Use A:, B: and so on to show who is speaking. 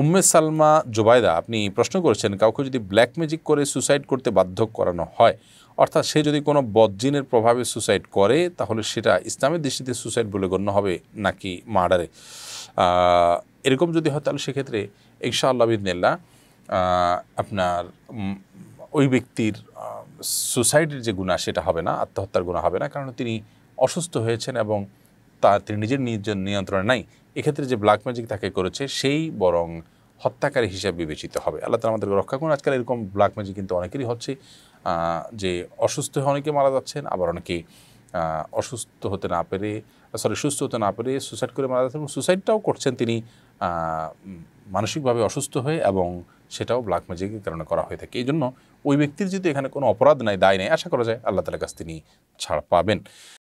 A: ওম্মে সালমা জোবায়দা আপনি প্রশ্ন করেছেন কাউকে যদি ব্ল্যাক ম্যাজিক করে সুসাইড করতে বাধ্য করানো হয় অর্থাৎ সে যদি কোনো বদজিনের প্রভাবে সুসাইড করে তাহলে সেটা ইসলামের দৃষ্টিতে সুসাইড বলে গণ্য হবে নাকি মার্ডারে এরকম যদি হয় তাহলে সেক্ষেত্রে আল্লাহ বিদিনিল্লা আপনার ওই ব্যক্তির সুসাইডের যে গুণা সেটা হবে না আত্মহত্যার গুণা হবে না কারণ তিনি অসুস্থ হয়েছেন এবং তা তিনি নিজের নিয়ন্ত্রণে নাই এক্ষেত্রে যে ব্ল্যাক ম্যাজিক তাকে করেছে সেই বরং হত্যাকারী হিসাবে বিবেচিত হবে আল্লাহ তালা আমাদেরকে রক্ষা করুন আজকাল এরকম ব্ল্যাক ম্যাজিক কিন্তু অনেকেরই হচ্ছে যে অসুস্থ হয়ে অনেকে মারা যাচ্ছেন আবার অনেকে অসুস্থ হতে না পেরে সরি সুস্থ হতে না পেরে সুসাইড করে মারা যাচ্ছেন এবং সুসাইডটাও করছেন তিনি মানসিকভাবে অসুস্থ হয়ে এবং সেটাও ব্ল্যাক ম্যাজিকের কারণে করা হয়ে থাকে এই জন্য ওই ব্যক্তির যদি এখানে কোনো অপরাধ নাই দায় নেই আশা করা যায় আল্লাহ তালার কাছ তিনি ছাড় পাবেন